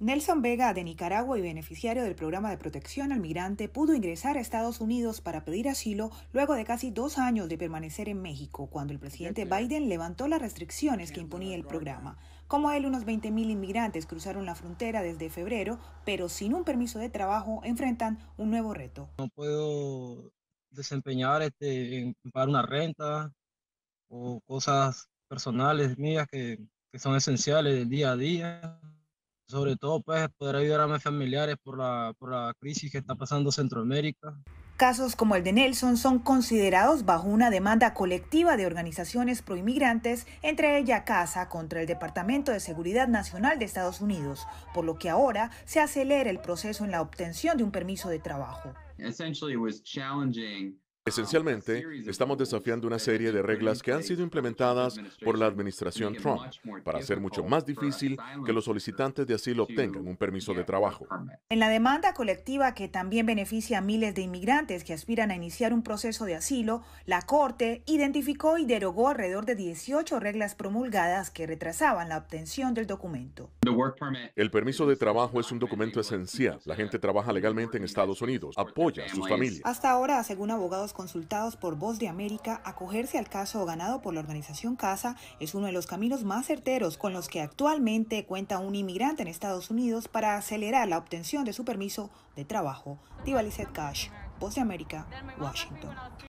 Nelson Vega, de Nicaragua y beneficiario del programa de protección al migrante, pudo ingresar a Estados Unidos para pedir asilo luego de casi dos años de permanecer en México, cuando el presidente Biden levantó las restricciones que imponía el programa. Como él, unos 20.000 inmigrantes cruzaron la frontera desde febrero, pero sin un permiso de trabajo enfrentan un nuevo reto. No puedo desempeñar, este, pagar una renta o cosas personales mías que son esenciales del día a día sobre todo pues poder ayudar a mis familiares por la, crisis que está pasando Centroamérica. Casos como el de Nelson son considerados bajo una demanda colectiva de organizaciones proinmigrantes, entre ellas Casa, contra el Departamento de Seguridad Nacional de Estados Unidos, por lo que ahora se acelera el proceso en la obtención de un permiso de trabajo. Esencialmente, estamos desafiando una serie de reglas que han sido implementadas por la administración Trump para hacer mucho más difícil que los solicitantes de asilo obtengan un permiso de trabajo. En la demanda colectiva que también beneficia a miles de inmigrantes que aspiran a iniciar un proceso de asilo, la Corte identificó y derogó alrededor de 18 reglas promulgadas que retrasaban la obtención del documento. El permiso de trabajo es un documento esencial. La gente trabaja legalmente en Estados Unidos, apoya a sus familias. Hasta ahora, según abogados consultados por Voz de América, acogerse al caso ganado por la organización CASA es uno de los caminos más certeros con los que actualmente cuenta un inmigrante en Estados Unidos para acelerar la obtención de su permiso de trabajo. Cash, Voz de América, Washington.